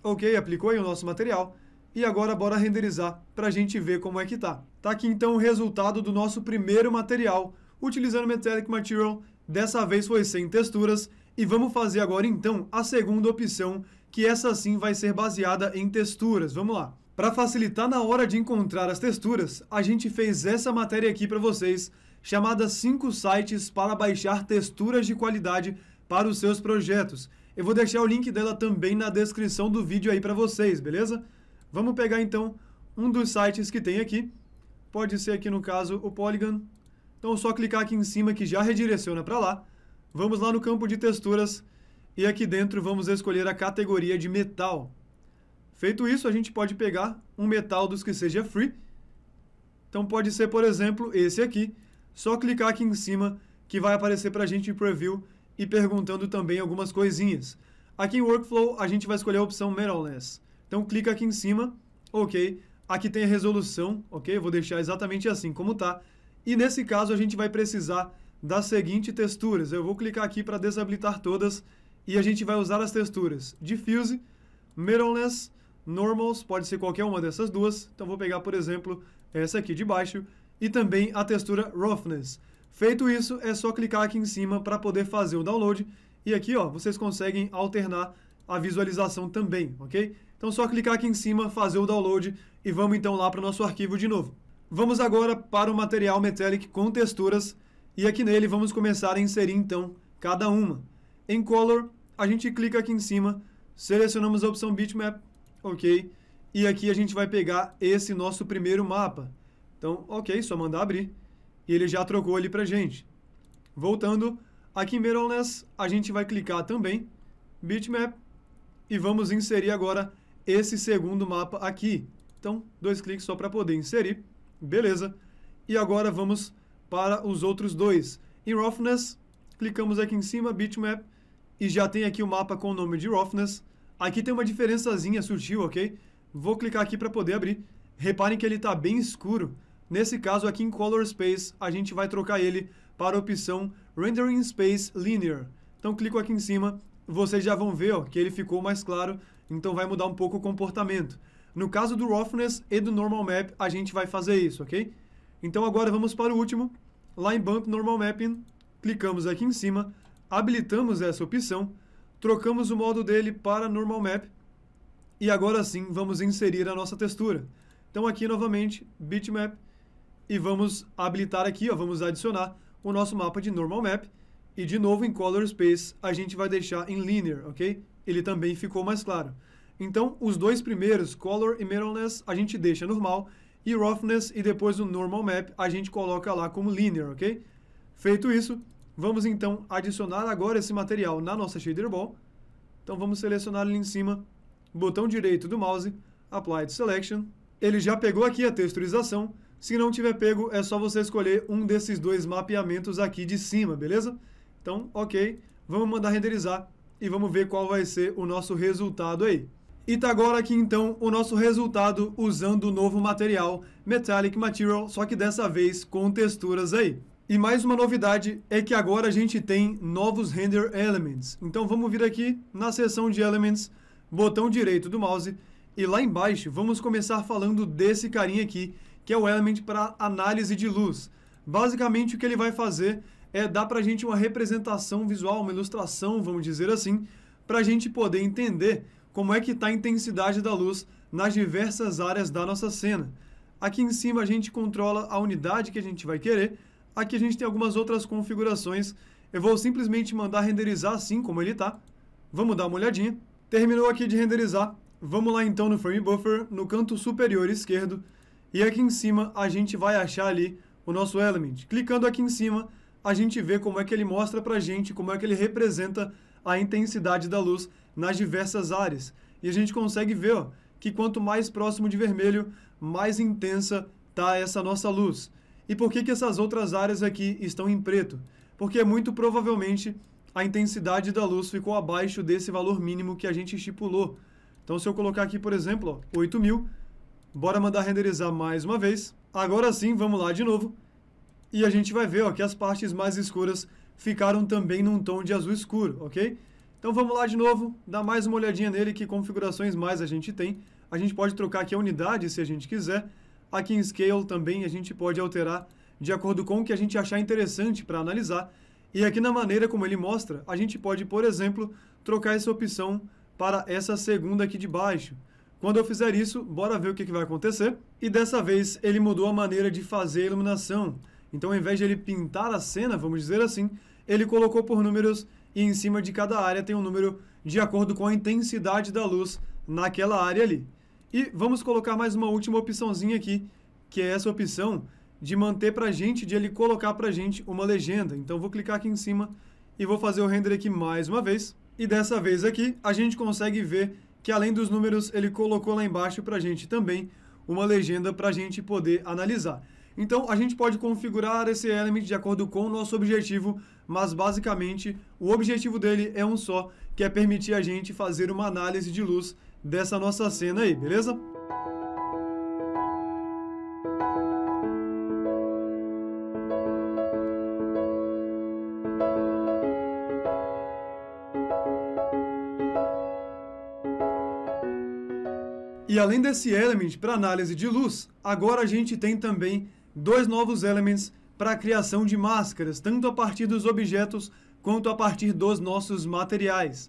Ok, aplicou aí o nosso material. E agora bora renderizar para a gente ver como é que tá. Tá aqui então o resultado do nosso primeiro material, utilizando Metallic Material. Dessa vez foi sem texturas e vamos fazer agora então a segunda opção, que essa sim vai ser baseada em texturas. Vamos lá. Para facilitar na hora de encontrar as texturas, a gente fez essa matéria aqui para vocês, chamada 5 sites para baixar texturas de qualidade para os seus projetos. Eu vou deixar o link dela também na descrição do vídeo aí para vocês, beleza? Vamos pegar então um dos sites que tem aqui. Pode ser aqui no caso o Polygon. Então é só clicar aqui em cima que já redireciona para lá. Vamos lá no campo de texturas e aqui dentro vamos escolher a categoria de metal. Feito isso, a gente pode pegar um metal dos que seja free. Então pode ser, por exemplo, esse aqui. Só clicar aqui em cima que vai aparecer para a gente em preview e perguntando também algumas coisinhas. Aqui em Workflow, a gente vai escolher a opção Metalness. Então clica aqui em cima, ok. Aqui tem a resolução, ok? vou deixar exatamente assim como está. E nesse caso, a gente vai precisar das seguintes texturas. Eu vou clicar aqui para desabilitar todas e a gente vai usar as texturas Diffuse, metalness, Normals, pode ser qualquer uma dessas duas. Então vou pegar, por exemplo, essa aqui de baixo e também a textura Roughness. Feito isso, é só clicar aqui em cima para poder fazer o download. E aqui, ó, vocês conseguem alternar a visualização também, ok? Então, só clicar aqui em cima, fazer o download e vamos então lá para o nosso arquivo de novo. Vamos agora para o material Metallic com texturas. E aqui nele vamos começar a inserir então cada uma. Em Color, a gente clica aqui em cima, selecionamos a opção Bitmap, ok? E aqui a gente vai pegar esse nosso primeiro mapa. Então, ok, só mandar abrir. E ele já trocou ali pra gente. Voltando, aqui em Mirrorless, a gente vai clicar também, Bitmap, e vamos inserir agora esse segundo mapa aqui. Então, dois cliques só para poder inserir. Beleza. E agora vamos para os outros dois. Em Roughness, clicamos aqui em cima, Bitmap, e já tem aqui o mapa com o nome de Roughness. Aqui tem uma diferençazinha sutil, ok? Vou clicar aqui para poder abrir. Reparem que ele está bem escuro. Nesse caso, aqui em Color Space, a gente vai trocar ele para a opção Rendering Space Linear. Então, clico aqui em cima, vocês já vão ver ó, que ele ficou mais claro, então vai mudar um pouco o comportamento. No caso do Roughness e do Normal Map, a gente vai fazer isso, ok? Então agora vamos para o último, lá em Bump Normal Mapping, clicamos aqui em cima, habilitamos essa opção, trocamos o modo dele para Normal Map e agora sim vamos inserir a nossa textura. Então aqui novamente, Bitmap, e vamos habilitar aqui, ó, vamos adicionar o nosso mapa de Normal Map e de novo em Color Space a gente vai deixar em Linear, ok? Ele também ficou mais claro. Então os dois primeiros, Color e Mirrorless, a gente deixa normal e roughness e depois o normal map a gente coloca lá como linear, ok? Feito isso, vamos então adicionar agora esse material na nossa shader ball. Então vamos selecionar ali em cima, botão direito do mouse, apply to selection. Ele já pegou aqui a texturização. Se não tiver pego, é só você escolher um desses dois mapeamentos aqui de cima, beleza? Então, ok, vamos mandar renderizar e vamos ver qual vai ser o nosso resultado aí. E tá agora aqui então o nosso resultado usando o novo material, Metallic Material, só que dessa vez com texturas aí. E mais uma novidade é que agora a gente tem novos Render Elements. Então vamos vir aqui na seção de Elements, botão direito do mouse, e lá embaixo vamos começar falando desse carinha aqui, que é o Element para análise de luz. Basicamente o que ele vai fazer é dar para a gente uma representação visual, uma ilustração, vamos dizer assim, para a gente poder entender como é que está a intensidade da luz nas diversas áreas da nossa cena. Aqui em cima a gente controla a unidade que a gente vai querer, aqui a gente tem algumas outras configurações. Eu vou simplesmente mandar renderizar assim como ele está. Vamos dar uma olhadinha. Terminou aqui de renderizar. Vamos lá então no Frame Buffer, no canto superior esquerdo. E aqui em cima a gente vai achar ali o nosso Element. Clicando aqui em cima, a gente vê como é que ele mostra para gente, como é que ele representa a intensidade da luz nas diversas áreas. E a gente consegue ver ó, que quanto mais próximo de vermelho, mais intensa está essa nossa luz. E por que, que essas outras áreas aqui estão em preto? Porque muito provavelmente a intensidade da luz ficou abaixo desse valor mínimo que a gente estipulou. Então, se eu colocar aqui, por exemplo, 8000, bora mandar renderizar mais uma vez. Agora sim, vamos lá de novo. E a gente vai ver ó, que as partes mais escuras ficaram também num tom de azul escuro, ok? Então vamos lá de novo, dar mais uma olhadinha nele, que configurações mais a gente tem. A gente pode trocar aqui a unidade se a gente quiser. Aqui em Scale também a gente pode alterar de acordo com o que a gente achar interessante para analisar. E aqui na maneira como ele mostra, a gente pode, por exemplo, trocar essa opção para essa segunda aqui de baixo. Quando eu fizer isso, bora ver o que, que vai acontecer. E dessa vez ele mudou a maneira de fazer a iluminação. Então ao invés de ele pintar a cena, vamos dizer assim, ele colocou por números e em cima de cada área tem um número de acordo com a intensidade da luz naquela área ali. E vamos colocar mais uma última opçãozinha aqui, que é essa opção de manter para a gente, de ele colocar para a gente uma legenda. Então vou clicar aqui em cima e vou fazer o render aqui mais uma vez. E dessa vez aqui a gente consegue ver que além dos números ele colocou lá embaixo para a gente também uma legenda para a gente poder analisar. Então a gente pode configurar esse element de acordo com o nosso objetivo, mas basicamente o objetivo dele é um só, que é permitir a gente fazer uma análise de luz dessa nossa cena aí, beleza? E além desse element para análise de luz, agora a gente tem também dois novos Elements para a criação de máscaras, tanto a partir dos objetos quanto a partir dos nossos materiais.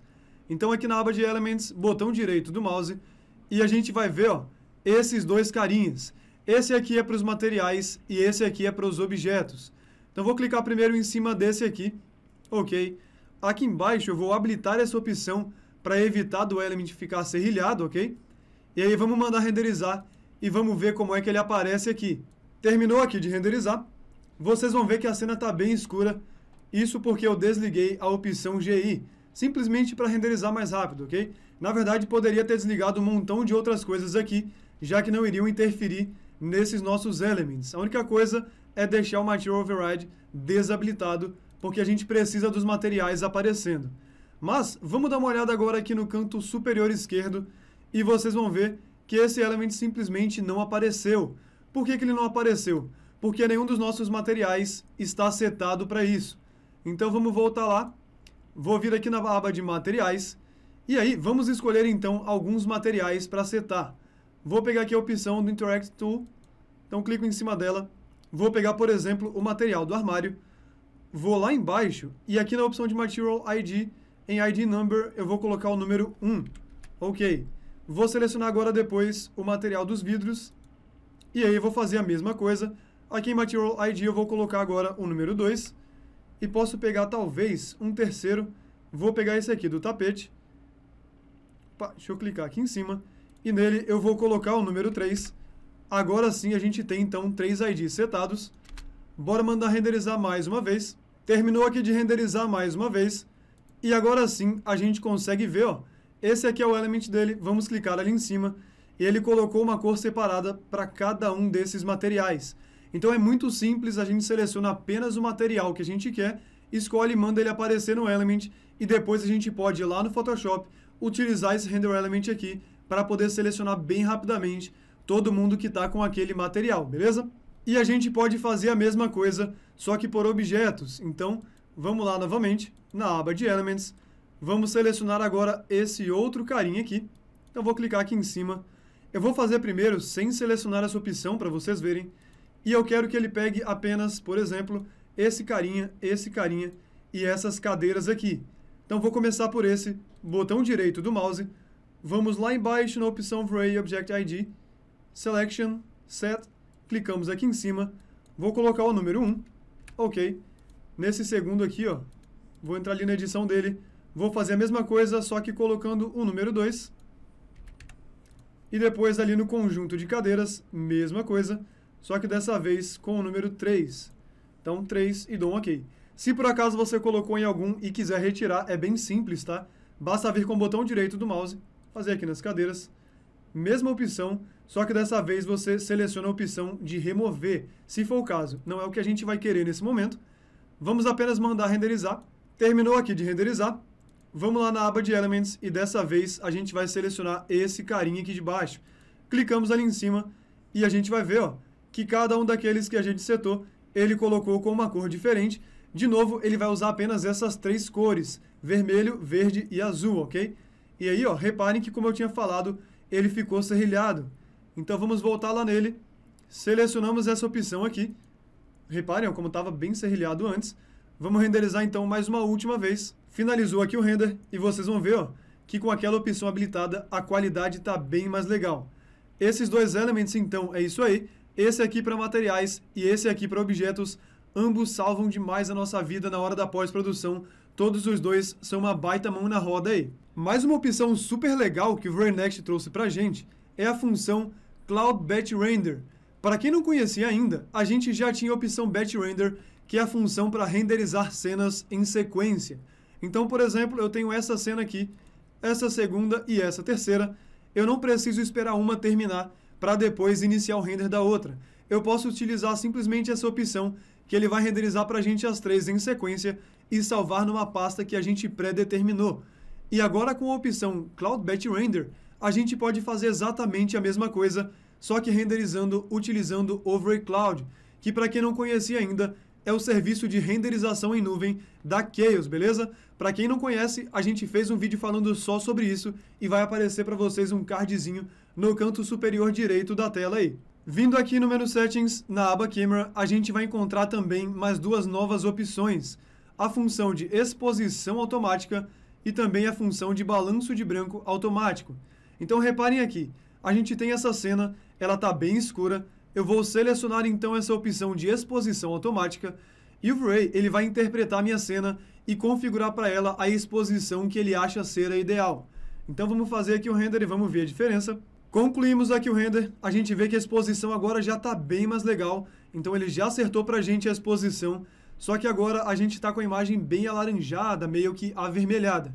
Então aqui na aba de Elements, botão direito do mouse, e a gente vai ver ó, esses dois carinhas. Esse aqui é para os materiais e esse aqui é para os objetos. Então vou clicar primeiro em cima desse aqui, ok. Aqui embaixo eu vou habilitar essa opção para evitar do element ficar serrilhado, ok? E aí vamos mandar renderizar e vamos ver como é que ele aparece aqui. Terminou aqui de renderizar. Vocês vão ver que a cena está bem escura. Isso porque eu desliguei a opção GI, simplesmente para renderizar mais rápido, ok? Na verdade, poderia ter desligado um montão de outras coisas aqui, já que não iriam interferir nesses nossos elements. A única coisa é deixar o Material Override desabilitado, porque a gente precisa dos materiais aparecendo. Mas vamos dar uma olhada agora aqui no canto superior esquerdo e vocês vão ver que esse element simplesmente não apareceu. Por que, que ele não apareceu? Porque nenhum dos nossos materiais está setado para isso. Então vamos voltar lá, vou vir aqui na aba de materiais, e aí vamos escolher então alguns materiais para setar. Vou pegar aqui a opção do Interact Tool, então clico em cima dela, vou pegar por exemplo o material do armário, vou lá embaixo e aqui na opção de Material ID, em ID Number eu vou colocar o número 1. Ok, vou selecionar agora depois o material dos vidros e aí eu vou fazer a mesma coisa. Aqui em Material ID eu vou colocar agora o número 2 e posso pegar talvez um terceiro. Vou pegar esse aqui do tapete. Opa, deixa eu clicar aqui em cima. E nele eu vou colocar o número 3. Agora sim a gente tem então três IDs setados. Bora mandar renderizar mais uma vez. Terminou aqui de renderizar mais uma vez. E agora sim a gente consegue ver, ó. Esse aqui é o element dele. Vamos clicar ali em cima e ele colocou uma cor separada para cada um desses materiais. Então é muito simples, a gente seleciona apenas o material que a gente quer, escolhe e manda ele aparecer no Element e depois a gente pode ir lá no Photoshop utilizar esse Render Element aqui para poder selecionar bem rapidamente todo mundo que está com aquele material, beleza? E a gente pode fazer a mesma coisa, só que por objetos. Então, vamos lá novamente na aba de Elements. Vamos selecionar agora esse outro carinha aqui. Então, vou clicar aqui em cima eu vou fazer primeiro sem selecionar essa opção para vocês verem. E eu quero que ele pegue apenas, por exemplo, esse carinha, esse carinha e essas cadeiras aqui. Então vou começar por esse botão direito do mouse. Vamos lá embaixo na opção Array Object ID, Selection, Set, clicamos aqui em cima. Vou colocar o número 1, ok. Nesse segundo aqui, ó, vou entrar ali na edição dele. Vou fazer a mesma coisa, só que colocando o número 2. E depois ali no conjunto de cadeiras, mesma coisa, só que dessa vez com o número 3. Então 3 e dou um OK. Se por acaso você colocou em algum e quiser retirar, é bem simples, tá? Basta vir com o botão direito do mouse, fazer aqui nas cadeiras, mesma opção, só que dessa vez você seleciona a opção de remover, se for o caso. Não é o que a gente vai querer nesse momento. Vamos apenas mandar renderizar. Terminou aqui de renderizar, Vamos lá na aba de Elements e dessa vez a gente vai selecionar esse carinha aqui de baixo. Clicamos ali em cima e a gente vai ver ó, que cada um daqueles que a gente setou, ele colocou com uma cor diferente. De novo, ele vai usar apenas essas três cores, vermelho, verde e azul, ok? E aí, ó, reparem que como eu tinha falado, ele ficou serrilhado. Então vamos voltar lá nele, selecionamos essa opção aqui. Reparem ó, como estava bem serrilhado antes Vamos renderizar então mais uma última vez. Finalizou aqui o render e vocês vão ver ó, que com aquela opção habilitada a qualidade está bem mais legal. Esses dois elementos então é isso aí. Esse aqui para materiais e esse aqui para objetos. Ambos salvam demais a nossa vida na hora da pós-produção. Todos os dois são uma baita mão na roda aí. Mais uma opção super legal que o Renext trouxe a gente é a função Cloud Batch Render. Para quem não conhecia ainda, a gente já tinha a opção Batch Render que é a função para renderizar cenas em sequência. Então, por exemplo, eu tenho essa cena aqui, essa segunda e essa terceira. Eu não preciso esperar uma terminar para depois iniciar o render da outra. Eu posso utilizar simplesmente essa opção que ele vai renderizar para a gente as três em sequência e salvar numa pasta que a gente pré-determinou. E agora com a opção Cloud Batch Render, a gente pode fazer exatamente a mesma coisa, só que renderizando utilizando Overcloud, que para quem não conhecia ainda, é o serviço de renderização em nuvem da Chaos, beleza? Para quem não conhece, a gente fez um vídeo falando só sobre isso e vai aparecer para vocês um cardzinho no canto superior direito da tela aí. Vindo aqui no menu Settings, na aba Camera, a gente vai encontrar também mais duas novas opções, a função de exposição automática e também a função de balanço de branco automático. Então reparem aqui, a gente tem essa cena, ela está bem escura, eu vou selecionar então essa opção de exposição automática e o Ray ele vai interpretar minha cena e configurar para ela a exposição que ele acha ser a ideal. Então vamos fazer aqui o um render e vamos ver a diferença. Concluímos aqui o render, a gente vê que a exposição agora já está bem mais legal, então ele já acertou para a gente a exposição, só que agora a gente está com a imagem bem alaranjada, meio que avermelhada.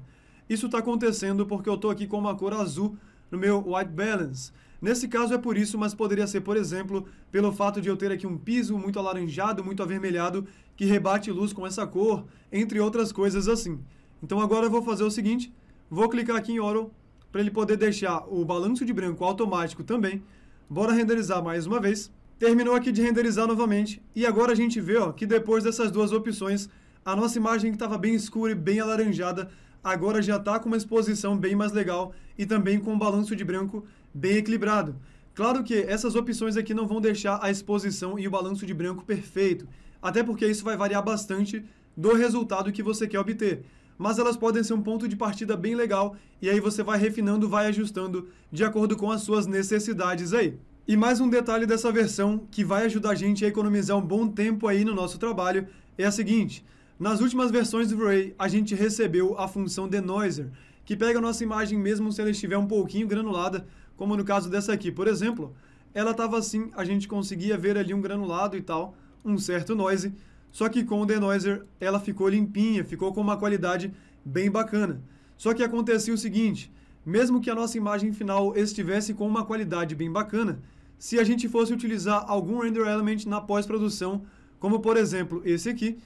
Isso está acontecendo porque eu estou aqui com uma cor azul no meu White Balance, Nesse caso é por isso, mas poderia ser, por exemplo, pelo fato de eu ter aqui um piso muito alaranjado, muito avermelhado, que rebate luz com essa cor, entre outras coisas assim. Então agora eu vou fazer o seguinte, vou clicar aqui em oro para ele poder deixar o balanço de branco automático também. Bora renderizar mais uma vez. Terminou aqui de renderizar novamente, e agora a gente vê ó, que depois dessas duas opções, a nossa imagem que estava bem escura e bem alaranjada, agora já está com uma exposição bem mais legal e também com um balanço de branco bem equilibrado. Claro que essas opções aqui não vão deixar a exposição e o balanço de branco perfeito, até porque isso vai variar bastante do resultado que você quer obter. Mas elas podem ser um ponto de partida bem legal e aí você vai refinando, vai ajustando de acordo com as suas necessidades aí. E mais um detalhe dessa versão que vai ajudar a gente a economizar um bom tempo aí no nosso trabalho é a seguinte: nas últimas versões do Ray, a gente recebeu a função denoiser, que pega a nossa imagem mesmo se ela estiver um pouquinho granulada como no caso dessa aqui, por exemplo, ela estava assim, a gente conseguia ver ali um granulado e tal, um certo noise, só que com o denoiser ela ficou limpinha, ficou com uma qualidade bem bacana. Só que acontecia o seguinte, mesmo que a nossa imagem final estivesse com uma qualidade bem bacana, se a gente fosse utilizar algum render element na pós-produção, como por exemplo esse aqui,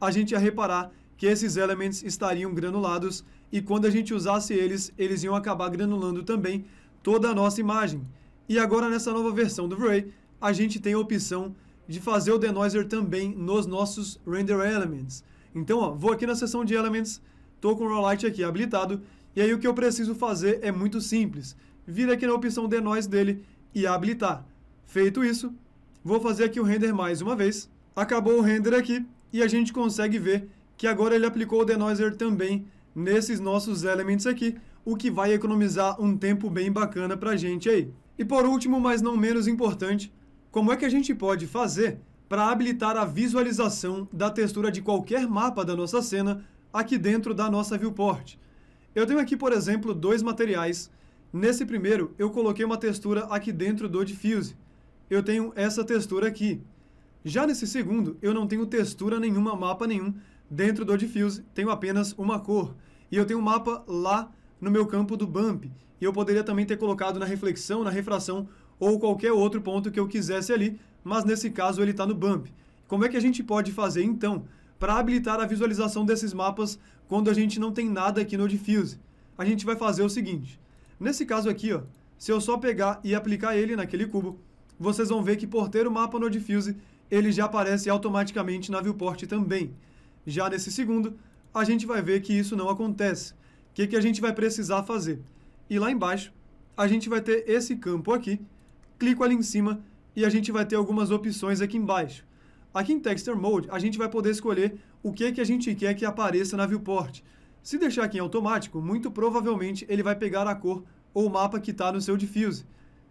a gente ia reparar que esses elements estariam granulados e quando a gente usasse eles, eles iam acabar granulando também, toda a nossa imagem. E agora nessa nova versão do Vray, a gente tem a opção de fazer o denoiser também nos nossos render elements. Então, ó, vou aqui na seção de elements, estou com o raw light aqui habilitado, e aí o que eu preciso fazer é muito simples. Vir aqui na opção denoise dele e habilitar. Feito isso, vou fazer aqui o render mais uma vez. Acabou o render aqui e a gente consegue ver que agora ele aplicou o denoiser também nesses nossos elements aqui, o que vai economizar um tempo bem bacana para a gente aí. E por último, mas não menos importante, como é que a gente pode fazer para habilitar a visualização da textura de qualquer mapa da nossa cena aqui dentro da nossa viewport. Eu tenho aqui, por exemplo, dois materiais. Nesse primeiro, eu coloquei uma textura aqui dentro do Diffuse. Eu tenho essa textura aqui. Já nesse segundo, eu não tenho textura nenhuma, mapa nenhum, dentro do Diffuse. Tenho apenas uma cor. E eu tenho um mapa lá no meu campo do bump. E eu poderia também ter colocado na reflexão, na refração ou qualquer outro ponto que eu quisesse ali, mas nesse caso ele está no bump. Como é que a gente pode fazer então para habilitar a visualização desses mapas quando a gente não tem nada aqui no Diffuse? A gente vai fazer o seguinte. Nesse caso aqui, ó, se eu só pegar e aplicar ele naquele cubo, vocês vão ver que por ter o mapa no Diffuse, ele já aparece automaticamente na viewport também. Já nesse segundo, a gente vai ver que isso não acontece. O que, que a gente vai precisar fazer? E lá embaixo, a gente vai ter esse campo aqui, clico ali em cima e a gente vai ter algumas opções aqui embaixo. Aqui em Texture Mode, a gente vai poder escolher o que, que a gente quer que apareça na viewport. Se deixar aqui em automático, muito provavelmente ele vai pegar a cor ou o mapa que está no seu diffuse.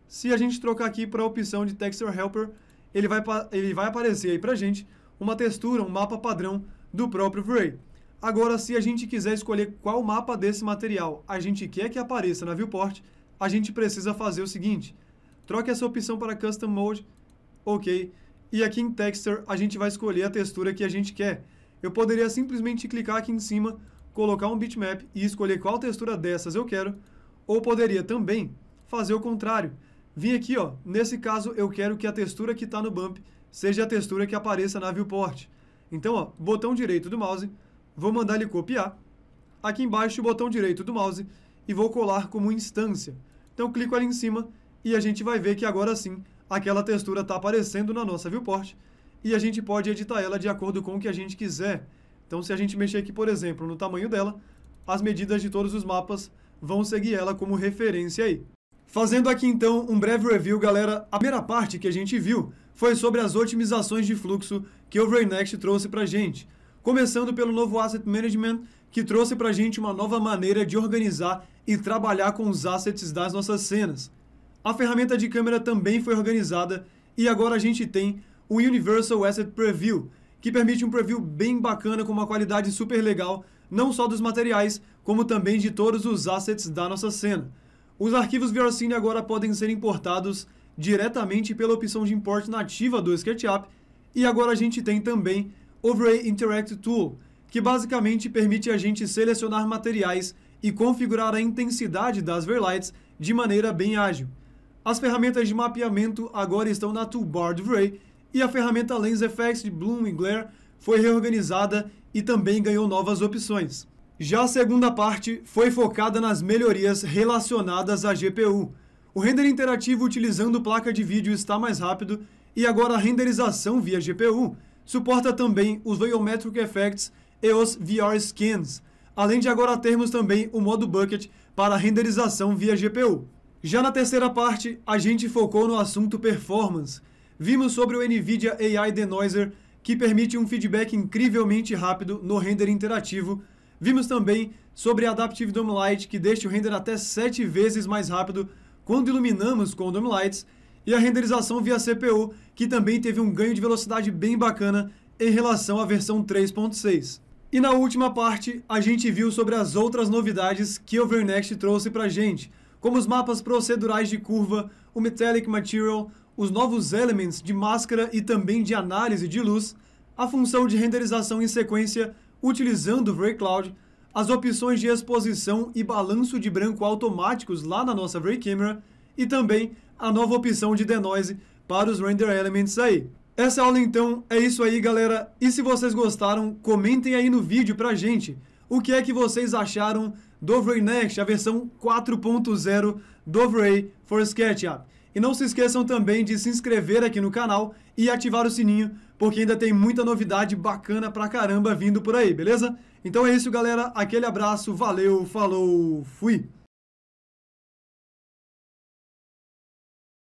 Se a gente trocar aqui para a opção de Texture Helper, ele vai, ele vai aparecer aí para a gente uma textura, um mapa padrão do próprio Vray. Agora, se a gente quiser escolher qual mapa desse material a gente quer que apareça na viewport, a gente precisa fazer o seguinte. Troque essa opção para Custom Mode, ok. E aqui em Texture, a gente vai escolher a textura que a gente quer. Eu poderia simplesmente clicar aqui em cima, colocar um bitmap e escolher qual textura dessas eu quero, ou poderia também fazer o contrário. Vim aqui, ó, nesse caso eu quero que a textura que está no bump seja a textura que apareça na viewport. Então, ó, botão direito do mouse, Vou mandar ele copiar. Aqui embaixo o botão direito do mouse e vou colar como instância. Então clico ali em cima e a gente vai ver que agora sim aquela textura está aparecendo na nossa viewport e a gente pode editar ela de acordo com o que a gente quiser. Então se a gente mexer aqui, por exemplo, no tamanho dela, as medidas de todos os mapas vão seguir ela como referência aí. Fazendo aqui então um breve review, galera, a primeira parte que a gente viu foi sobre as otimizações de fluxo que o Raynext trouxe a gente. Começando pelo novo Asset Management, que trouxe para a gente uma nova maneira de organizar e trabalhar com os assets das nossas cenas. A ferramenta de câmera também foi organizada e agora a gente tem o Universal Asset Preview, que permite um preview bem bacana com uma qualidade super legal, não só dos materiais, como também de todos os assets da nossa cena. Os arquivos VRCine agora podem ser importados diretamente pela opção de import nativa do SketchUp, e agora a gente tem também Overlay Interact Tool, que basicamente permite a gente selecionar materiais e configurar a intensidade das verlights de maneira bem ágil. As ferramentas de mapeamento agora estão na toolbar do Ray e a ferramenta Lens Effects de Bloom e Glare foi reorganizada e também ganhou novas opções. Já a segunda parte foi focada nas melhorias relacionadas à GPU. O render interativo utilizando placa de vídeo está mais rápido e agora a renderização via GPU Suporta também os Volumetric Effects e os VR Skins, além de agora termos também o modo Bucket para renderização via GPU. Já na terceira parte, a gente focou no assunto performance. Vimos sobre o NVIDIA AI Denoiser, que permite um feedback incrivelmente rápido no render interativo. Vimos também sobre Adaptive Dome Light, que deixa o render até 7 vezes mais rápido quando iluminamos com Dome Lights, e a renderização via CPU, que também teve um ganho de velocidade bem bacana em relação à versão 3.6. E na última parte, a gente viu sobre as outras novidades que o Vernext trouxe para gente, como os mapas procedurais de curva, o Metallic Material, os novos Elements de máscara e também de análise de luz, a função de renderização em sequência utilizando o Ray Cloud, as opções de exposição e balanço de branco automáticos lá na nossa Ray Camera e também a nova opção de denoise para os render elements aí. Essa aula então é isso aí galera, e se vocês gostaram, comentem aí no vídeo pra gente o que é que vocês acharam do Vray Next, a versão 4.0 do Vray for SketchUp. E não se esqueçam também de se inscrever aqui no canal e ativar o sininho, porque ainda tem muita novidade bacana pra caramba vindo por aí, beleza? Então é isso galera, aquele abraço, valeu, falou, fui!